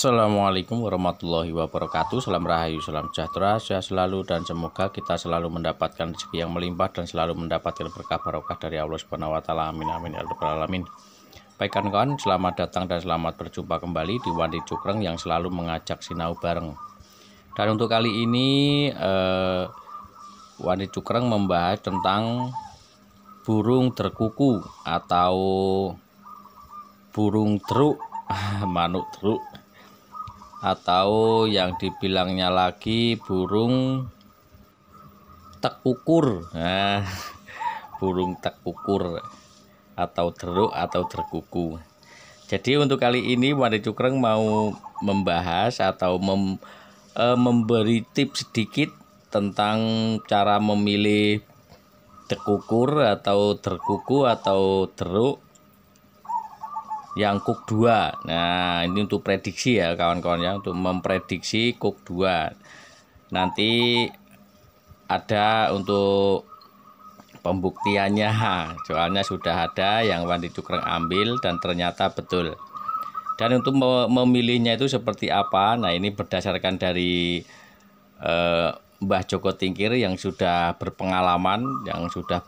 Assalamualaikum warahmatullahi wabarakatuh Salam rahayu, salam sejahtera, sehat selalu dan semoga kita selalu mendapatkan rezeki yang melimpah dan selalu mendapatkan berkah barokah dari Allah Subhanahu taala. Amin amin ya alamin. Baik kawan-kawan, selamat datang dan selamat berjumpa kembali di Wandi Cukreng yang selalu mengajak sinau bareng. Dan untuk kali ini eh, Wandi Cukreng membahas tentang burung terkuku atau burung teruk manuk teruk atau yang dibilangnya lagi burung tekukur, nah, burung tekukur atau teruk atau terkuku jadi untuk kali ini Wanda Cukreng mau membahas atau mem, e, memberi tips sedikit tentang cara memilih tekukur atau terkuku atau teruk yang kuk 2 nah ini untuk prediksi ya kawan-kawan ya untuk memprediksi kuk 2 nanti ada untuk pembuktiannya soalnya sudah ada yang Wandi Cukreng ambil dan ternyata betul dan untuk memilihnya itu seperti apa nah ini berdasarkan dari eh, Mbah Joko Tingkir yang sudah berpengalaman yang sudah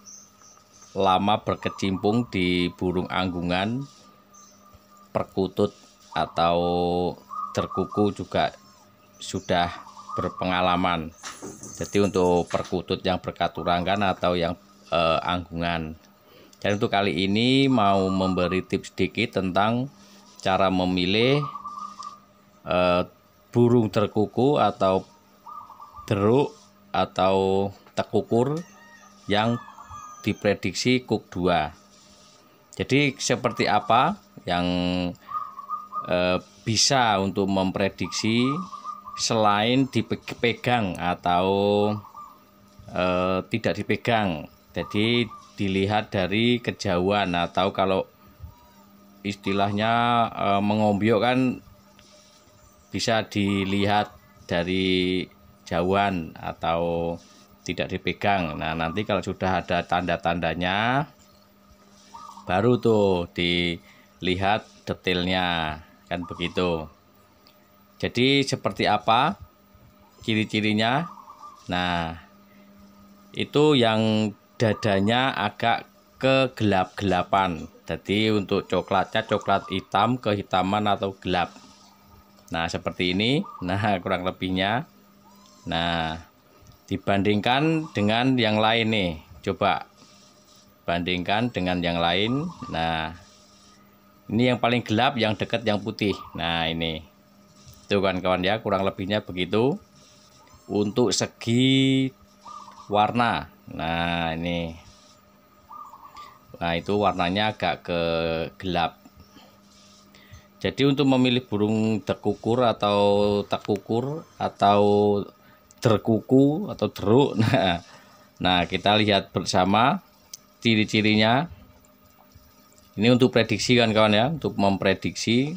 lama berkecimpung di burung anggungan perkutut atau terkuku juga sudah berpengalaman jadi untuk perkutut yang berkaturanggan atau yang e, anggungan dan untuk kali ini mau memberi tips sedikit tentang cara memilih e, burung terkuku atau deruk atau tekukur yang diprediksi kuk 2 jadi seperti apa yang eh, bisa untuk memprediksi selain dipegang atau eh, tidak dipegang. Jadi dilihat dari kejauhan atau kalau istilahnya e, eh, mengombyok kan bisa dilihat dari jauhan atau tidak dipegang. Nah, nanti kalau sudah ada tanda-tandanya baru tuh di lihat detailnya kan begitu jadi seperti apa ciri-cirinya nah itu yang dadanya agak kegelap-gelapan jadi untuk coklatnya coklat hitam kehitaman atau gelap nah seperti ini nah kurang lebihnya nah dibandingkan dengan yang lain nih coba bandingkan dengan yang lain nah ini yang paling gelap yang dekat yang putih nah ini itu kawan-kawan ya kurang lebihnya begitu untuk segi warna nah ini nah itu warnanya agak ke gelap jadi untuk memilih burung tekukur atau tekukur atau terkuku atau teruk. Nah, nah kita lihat bersama ciri-cirinya ini untuk prediksi kan kawan ya, untuk memprediksi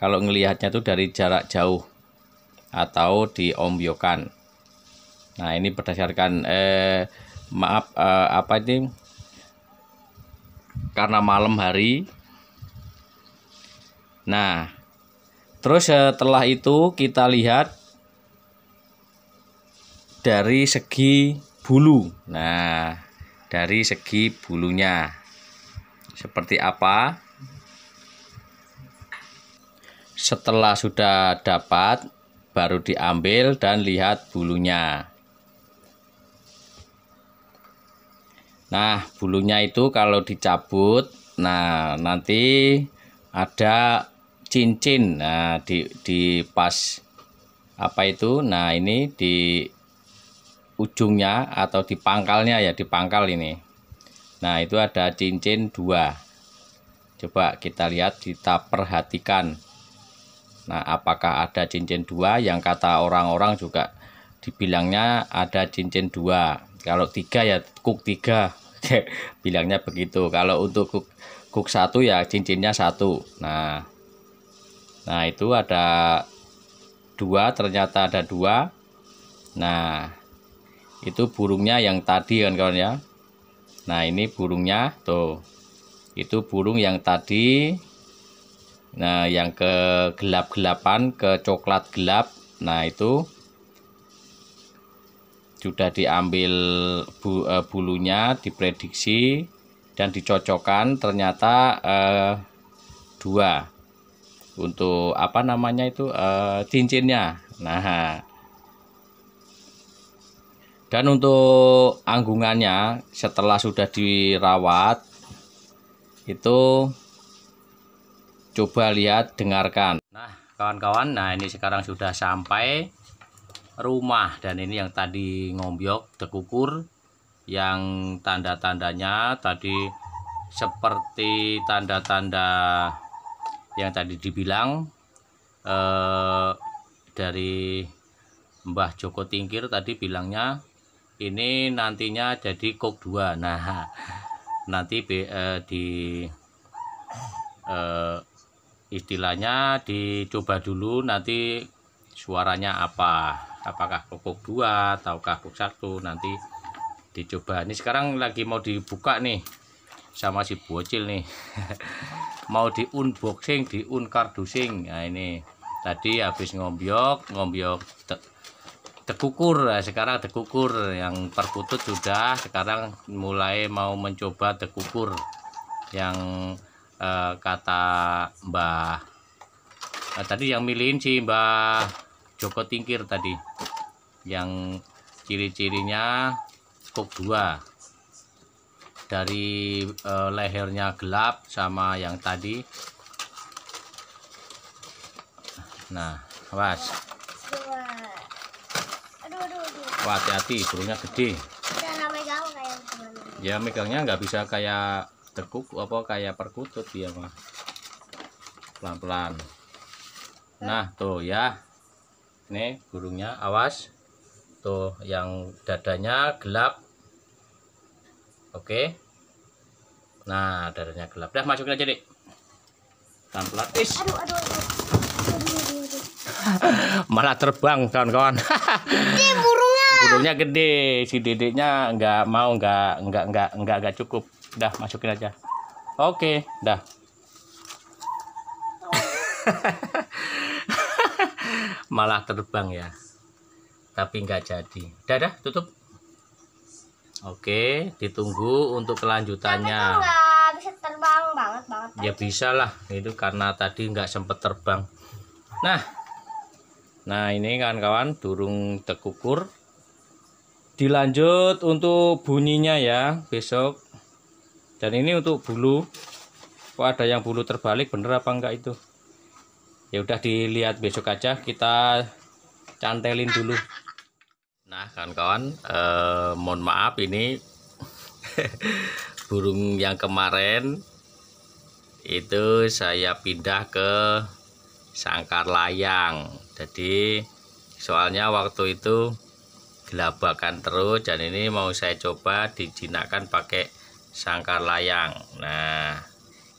kalau ngelihatnya itu dari jarak jauh atau diombyokan. Nah, ini berdasarkan eh maaf eh, apa ini? Karena malam hari. Nah, terus setelah itu kita lihat dari segi bulu. Nah, dari segi bulunya seperti apa setelah sudah dapat baru diambil dan lihat bulunya nah bulunya itu kalau dicabut nah nanti ada cincin nah di, di pas apa itu nah ini di ujungnya atau di pangkalnya ya di pangkal ini Nah itu ada cincin dua. Coba kita lihat kita perhatikan. Nah apakah ada cincin dua yang kata orang-orang juga dibilangnya ada cincin dua. Kalau tiga ya kuk tiga. Bilangnya begitu. Kalau untuk kuk, kuk satu ya cincinnya satu. Nah, nah itu ada dua ternyata ada dua. Nah itu burungnya yang tadi kan kawan ya Nah, ini burungnya tuh. Itu burung yang tadi nah yang ke gelap-gelapan, ke coklat gelap. Nah, itu sudah diambil bu, uh, bulunya diprediksi dan dicocokkan ternyata uh, dua untuk apa namanya itu uh, cincinnya nah dan untuk anggungannya setelah sudah dirawat itu coba lihat dengarkan. Nah, kawan-kawan, nah ini sekarang sudah sampai rumah dan ini yang tadi ngombyok terkukur yang tanda-tandanya tadi seperti tanda-tanda yang tadi dibilang eh, dari Mbah Joko Tingkir tadi bilangnya ini nantinya jadi kok 2 nah nanti be, eh, di eh, istilahnya dicoba dulu nanti suaranya apa apakah kok 2 ataukah kok 1 nanti dicoba ini sekarang lagi mau dibuka nih sama si bocil nih mau di unboxing di unkardusing nah ini tadi habis ngombyok ngombyok tekukur nah, eh, sekarang tekukur yang perkutut sudah sekarang mulai mau mencoba tekukur yang eh, kata Mbah nah, tadi yang milihin si Mbah Joko Tingkir tadi yang ciri-cirinya kok dua dari eh, lehernya gelap sama yang tadi nah was Wah, hati-hati, burungnya gede. Ya, megangnya nggak bisa kayak terkuk apa kayak perkutut dia mah. Pelan-pelan. Nah, tuh ya. Ini burungnya, awas. Tuh, yang dadanya gelap. Oke. Nah, dadanya gelap. Dah masukin aja, Dik. Pelan-pelan. aduh, aduh, aduh. Malah terbang, kawan-kawan. Burungnya gede, si dedeknya nggak mau, nggak nggak nggak nggak nggak cukup. Dah masukin aja. Oke, dah. Malah terbang ya. Tapi nggak jadi. Dah dah, tutup. Oke, ditunggu untuk kelanjutannya. terbang banget banget. Ya bisa lah, itu karena tadi nggak sempat terbang. Nah, Nah ini kawan-kawan burung tekukur dilanjut untuk bunyinya ya besok dan ini untuk bulu kok ada yang bulu terbalik bener apa enggak itu ya udah dilihat besok aja kita cantelin dulu nah kawan-kawan eh, mohon maaf ini burung yang kemarin itu saya pindah ke sangkar layang jadi soalnya waktu itu gelabakan terus dan ini mau saya coba dijinakkan pakai sangkar layang nah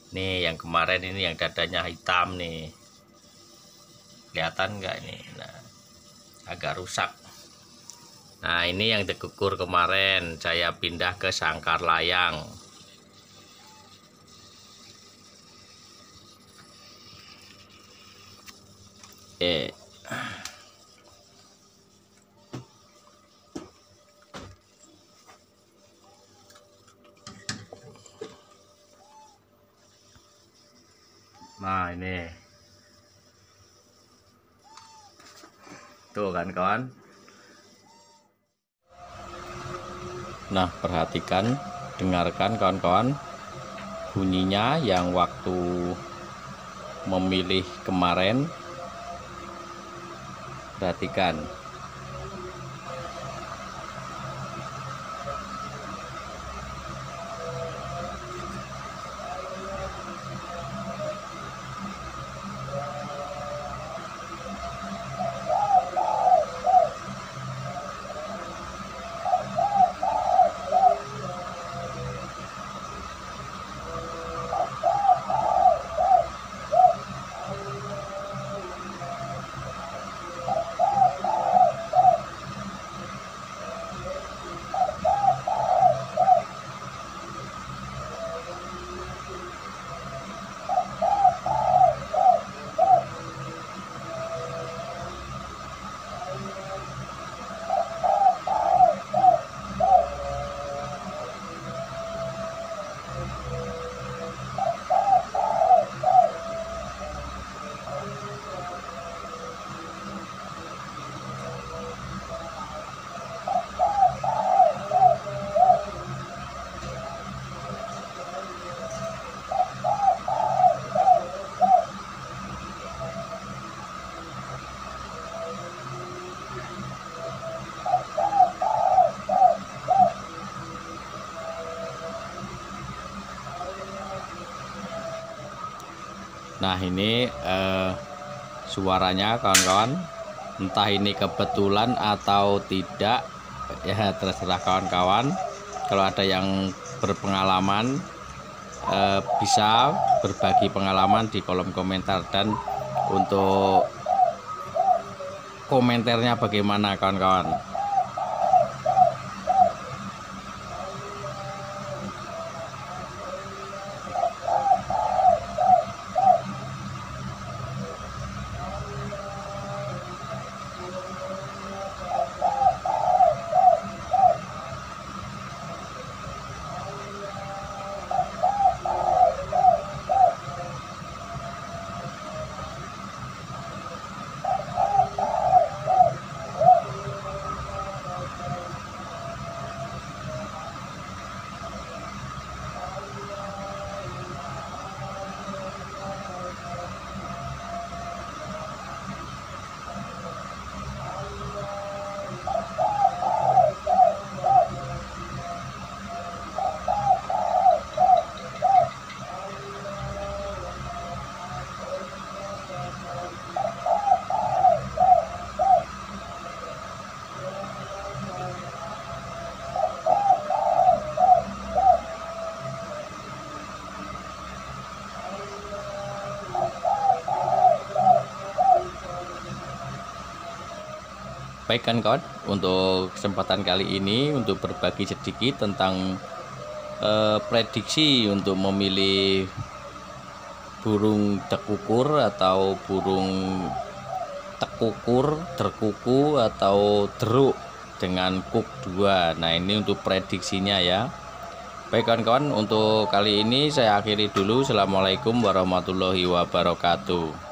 ini yang kemarin ini yang dadanya hitam nih kelihatan enggak ini nah agak rusak nah ini yang dikukur kemarin saya pindah ke sangkar layang eh Nah ini Tuh kan kawan Nah perhatikan Dengarkan kawan-kawan Bunyinya yang waktu Memilih kemarin Perhatikan Nah ini eh, suaranya kawan-kawan entah ini kebetulan atau tidak ya terserah kawan-kawan kalau ada yang berpengalaman eh, bisa berbagi pengalaman di kolom komentar dan untuk komentarnya bagaimana kawan-kawan sampaikan kawan untuk kesempatan kali ini untuk berbagi sedikit tentang eh, prediksi untuk memilih burung tekukur atau burung tekukur, terkuku atau teruk dengan kuk dua. Nah, ini untuk prediksinya ya. Baik kawan-kawan, untuk kali ini saya akhiri dulu. Assalamualaikum warahmatullahi wabarakatuh.